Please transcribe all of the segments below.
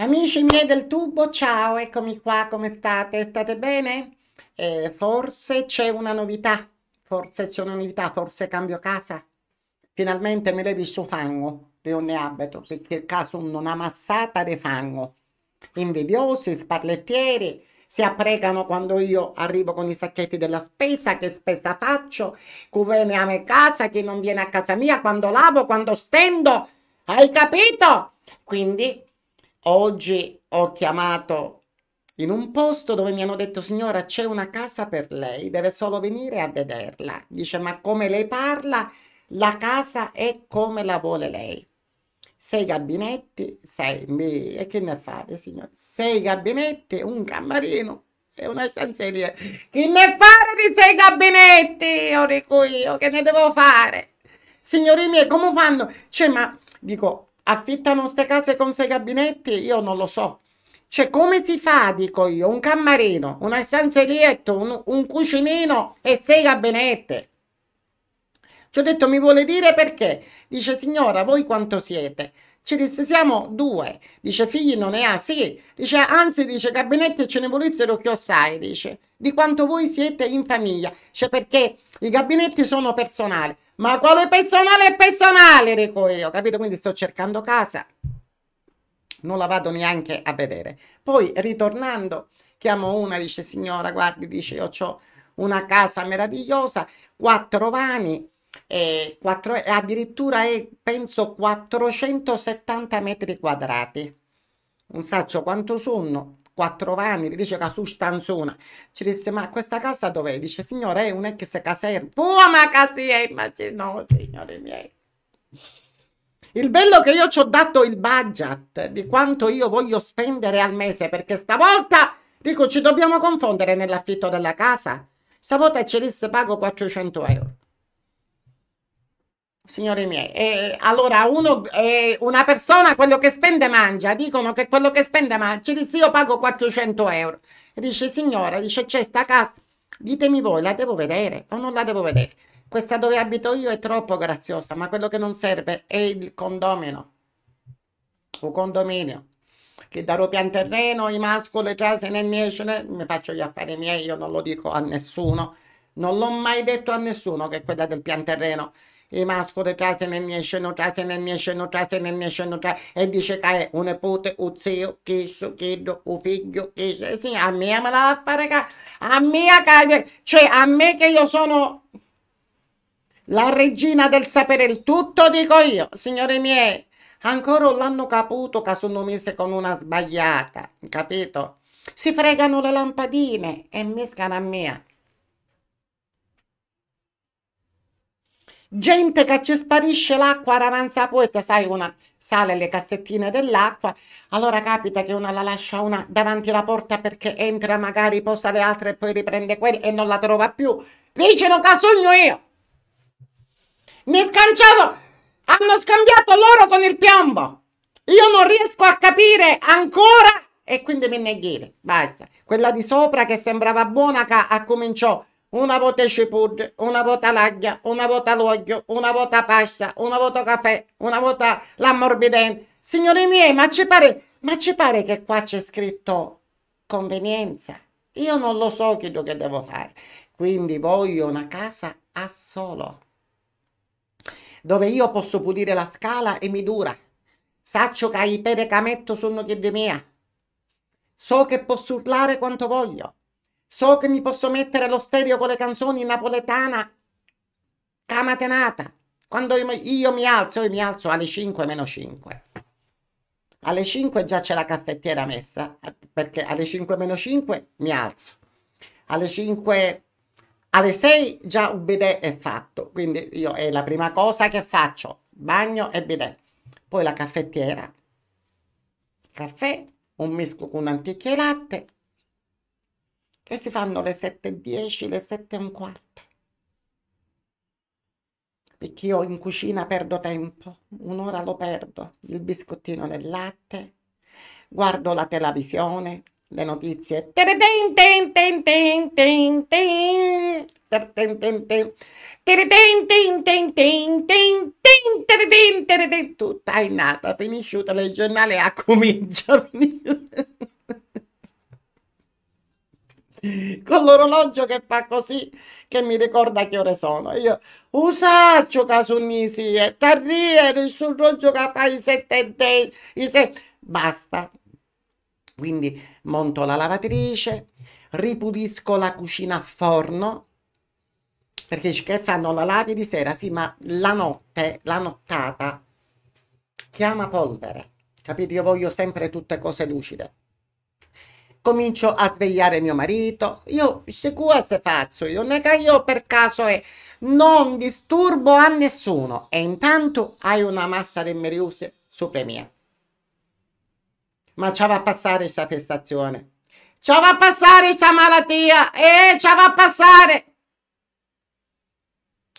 Amici miei del tubo, ciao, eccomi qua, come state? State bene? Eh, forse c'è una novità, forse c'è una novità, forse cambio casa. Finalmente mi levi su fango di ogni abito, perché il caso una massata di fango. Invidiosi, sparlettieri, si appregano quando io arrivo con i sacchetti della spesa, che spesa faccio, chi viene a me casa, chi non viene a casa mia, quando lavo, quando stendo, hai capito? Quindi Oggi ho chiamato in un posto dove mi hanno detto signora c'è una casa per lei, deve solo venire a vederla. Dice ma come lei parla, la casa è come la vuole lei. Sei gabinetti, sei... e che ne fate signora? Sei gabinetti, un camarino e una stanzeria. Che ne fare di sei gabinetti? Io dico io, che ne devo fare? Signori miei, come fanno? Cioè ma, dico, affittano queste case con sei gabinetti? Io non lo so. Cioè, come si fa, dico io, un cammarino, una stanza di un, un cucinino e sei gabinetti? Ci ho detto, mi vuole dire perché? Dice, signora, voi quanto siete? Ci disse siamo due, dice figli non ne ha, sì, dice anzi dice gabinetti ce ne volessero che sai dice, di quanto voi siete in famiglia, cioè perché i gabinetti sono personali, ma quale personale è personale, dico io, capito? Quindi sto cercando casa, non la vado neanche a vedere. Poi ritornando chiamo una, dice signora guardi, dice io ho una casa meravigliosa, quattro vani, eh, 4, addirittura è penso 470 metri quadrati. Non saccio quanto sono, quattro vani, dice su Stanzona. Ci disse, ma questa casa dov'è? Dice, signore, è un'ex caserma. Oh, ma è immagino signori miei. Il bello che io ci ho dato il budget di quanto io voglio spendere al mese, perché stavolta, dico, ci dobbiamo confondere nell'affitto della casa. Stavolta ci disse pago 400 euro. Signori miei, eh, allora uno, eh, una persona quello che spende mangia, dicono che quello che spende mangia, dice io pago 400 euro, E dice signora, dice c'è sta casa, ditemi voi la devo vedere o non la devo vedere, questa dove abito io è troppo graziosa, ma quello che non serve è il condomino, o condominio, che darò pian terreno, i mascoli, già se ne esce, mi faccio gli affari miei, io non lo dico a nessuno, non l'ho mai detto a nessuno che è quella del pian terreno, i mascoli trasene e nesceno, trasene e nesceno, trasene e mie tra... e dice che è un nipote, un zio, chissù, chiddo, un figlio, chissù, e sì, a me me la fa fare a mia che... cioè a me che io sono la regina del sapere il tutto, dico io, signori miei, ancora l'hanno caputo che sono messe con una sbagliata, capito? Si fregano le lampadine e miscano a mia. gente che ci sparisce l'acqua avanza la poeta, sai, una sale le cassettine dell'acqua, allora capita che una la lascia una davanti alla porta perché entra magari, posa le altre e poi riprende quelle e non la trova più. Dicono che sogno io. Mi scanciavo, hanno scambiato l'oro con il piombo. Io non riesco a capire ancora e quindi mi neghiere, basta. Quella di sopra che sembrava buona ha cominciato una volta cipolle, una volta l'aglia, una volta l'olio, una volta pasta, una volta caffè, una volta l'ammorbidente. Signori miei, ma ci pare, ma ci pare che qua c'è scritto convenienza? Io non lo so che devo fare. Quindi voglio una casa a solo, dove io posso pulire la scala e mi dura. Saccio che i pere cametto sono chiede mia. So che posso urlare quanto voglio. So che mi posso mettere lo stereo con le canzoni napoletana camatenata. Quando io, io mi alzo, io mi alzo alle 5 meno 5. Alle 5 già c'è la caffettiera messa, eh, perché alle 5 meno 5 mi alzo. Alle 5 alle 6 già un bidet è fatto, quindi io è la prima cosa che faccio, bagno e bidet. Poi la caffettiera, caffè, un misco con un antichia latte, e si fanno le 7.10, le 7.15. Perché io in cucina perdo tempo, un'ora lo perdo, il biscottino nel latte, guardo la televisione, le notizie. Tutta è nata, finisciuta il giornale ha cominciato. con l'orologio che fa così che mi ricorda che ore sono io usaccio casunisi e tarriere il sorroggio che fa i sette dei i se... basta quindi monto la lavatrice ripulisco la cucina a forno perché che fanno la lavi di sera sì ma la notte la nottata chiama polvere capito io voglio sempre tutte cose lucide comincio a svegliare mio marito. Io sicuro se faccio, io non è che io per caso è, non disturbo a nessuno e intanto hai una massa di meriuse sopra mia. Ma ci va a passare questa festazione, ci va a passare questa malattia, eh, ci va a passare.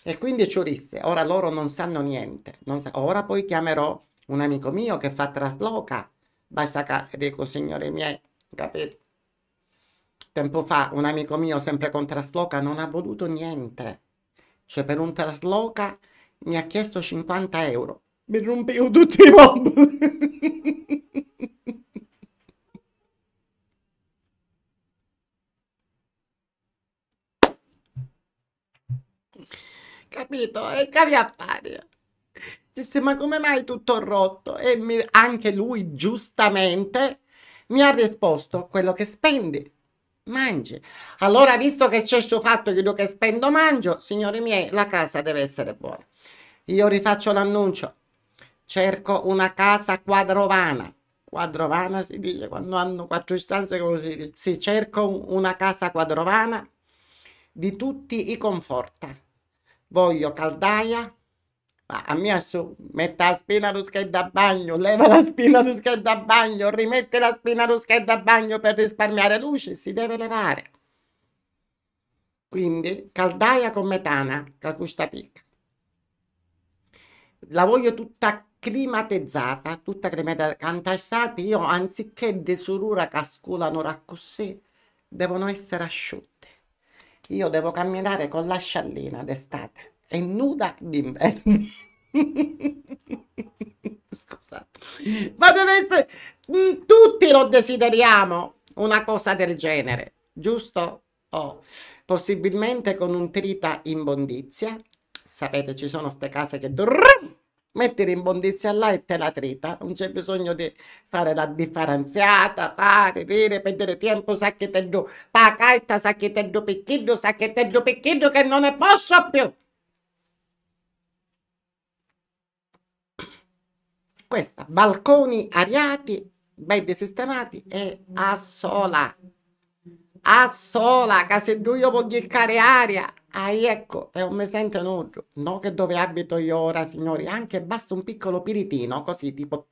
E quindi ci disse, ora loro non sanno niente, non sa ora poi chiamerò un amico mio che fa trasloca, basta che dico signori miei, capito? Tempo fa un amico mio, sempre con Trasloca, non ha voluto niente. Cioè per un Trasloca mi ha chiesto 50 euro. Mi rompevo tutti i mobili. capito? E cavi a Disse, ma come mai tutto rotto? E mi, anche lui, giustamente, mi ha risposto quello che spendi mangi. Allora, visto che c'è questo fatto che io che spendo mangio, signori miei, la casa deve essere buona. Io rifaccio l'annuncio. Cerco una casa quadrovana. Quadrovana si dice quando hanno quattro stanze così. Si cerco una casa quadrovana di tutti i conforta. Voglio caldaia, mi asciu, metta la spina ruschetta a bagno, leva la spina ruschetta a bagno, rimette la spina ruschetta a bagno per risparmiare luce, si deve levare. Quindi caldaia con metana, cacusta picca. La voglio tutta climatizzata, tutta climatizzata. Cantasciati io, anziché di surura casculano raccosì, devono essere asciutte. Io devo camminare con la sciallina d'estate è nuda d'inverno. Scusa, ma deve essere mm, tutti lo desideriamo una cosa del genere, giusto? Oh. Possibilmente con un trita in bondizia. Sapete, ci sono queste case che durr, metti l'imbondizia là e te la trita. Non c'è bisogno di fare la differenziata, fare, dire, perdere tempo, do sacchettello, pacaita, do picchino, do picchino che non ne posso più. questa, balconi ariati, ben sistemati e a sola. A sola, che se io voglio cercare aria, ah ecco, e non mi sento nudo. No che dove abito io ora, signori, anche basta un piccolo piritino, così tipo...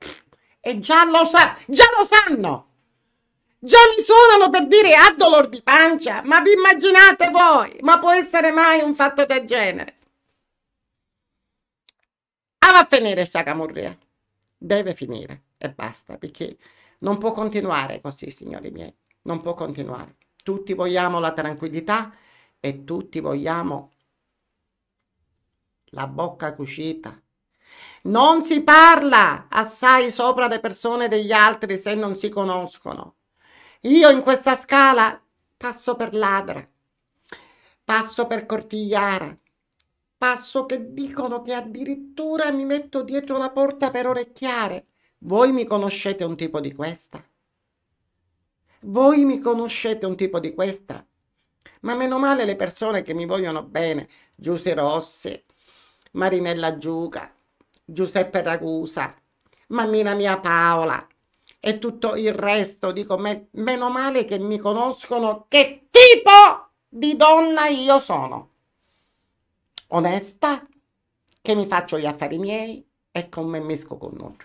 E già lo, sa già lo sanno! Già mi suonano per dire ha dolor di pancia, ma vi immaginate voi? Ma può essere mai un fatto del genere? Ah, va a finire sta camurria deve finire e basta, perché non può continuare così, signori miei, non può continuare. Tutti vogliamo la tranquillità e tutti vogliamo la bocca cucita. Non si parla assai sopra le persone degli altri se non si conoscono. Io in questa scala passo per ladra, passo per cortigliara, Passo che dicono che addirittura mi metto dietro la porta per orecchiare. Voi mi conoscete un tipo di questa? Voi mi conoscete un tipo di questa? Ma meno male le persone che mi vogliono bene, Giuse Rossi, Marinella Giuca, Giuseppe Ragusa, mammina mia Paola e tutto il resto, dico me, meno male che mi conoscono che tipo di donna io sono onesta, che mi faccio gli affari miei e mesco con noi.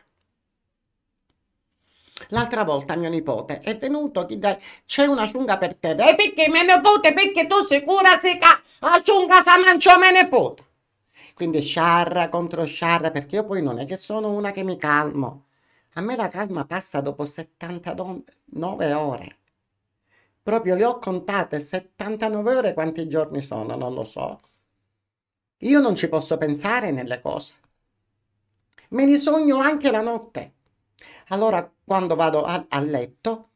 L'altra volta mio nipote è venuto, ti dai, c'è una ciunga per terra. E perché mio nipote? Perché tu sicura se che la ciunga sa mancio mio nipote. Quindi sciarra contro sciarra, perché io poi non è che sono una che mi calmo. A me la calma passa dopo 79 ore. Proprio le ho contate 79 ore, quanti giorni sono, non lo so. Io non ci posso pensare nelle cose. Me ne sogno anche la notte. Allora, quando vado a, a letto,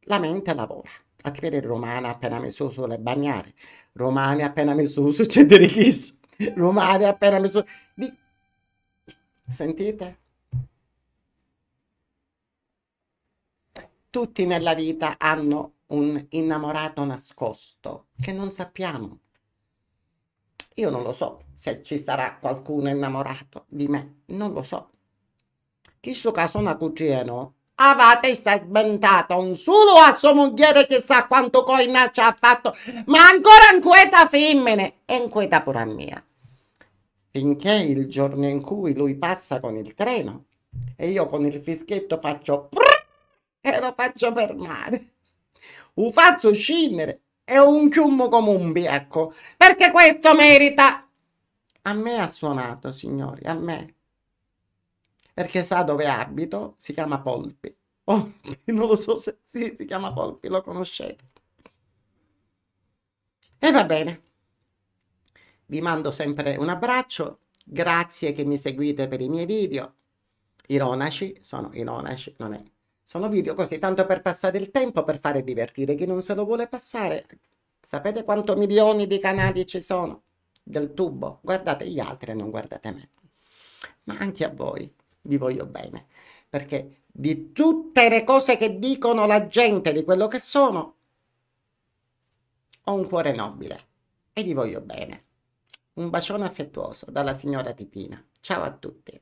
la mente lavora. A vedere Romana appena messo sulle bagnare, Romana appena messo su Cedere Chisso, Romana appena messo... Di... Sentite? Tutti nella vita hanno un innamorato nascosto che non sappiamo. Io non lo so se ci sarà qualcuno innamorato di me, non lo so. Chissù caso una cugino avate sta sventata un solo a sua moglie che sa quanto coina ci ha fatto, ma ancora in queta femmine e in queta pure mia. Finché il giorno in cui lui passa con il treno e io con il fischietto faccio prrr, e lo faccio fermare. Lo faccio scendere e un chiummo comumbi, ecco, perché questo merita. A me ha suonato, signori, a me. Perché sa dove abito, si chiama Polpi. Oh, non lo so se sì, si chiama Polpi, lo conoscete. E va bene. Vi mando sempre un abbraccio, grazie che mi seguite per i miei video. Ironaci, sono ironaci, non è sono video così, tanto per passare il tempo, per fare divertire chi non se lo vuole passare. Sapete quanto milioni di canali ci sono del tubo? Guardate gli altri e non guardate me. Ma anche a voi vi voglio bene, perché di tutte le cose che dicono la gente di quello che sono, ho un cuore nobile e vi voglio bene. Un bacione affettuoso dalla signora Titina. Ciao a tutti.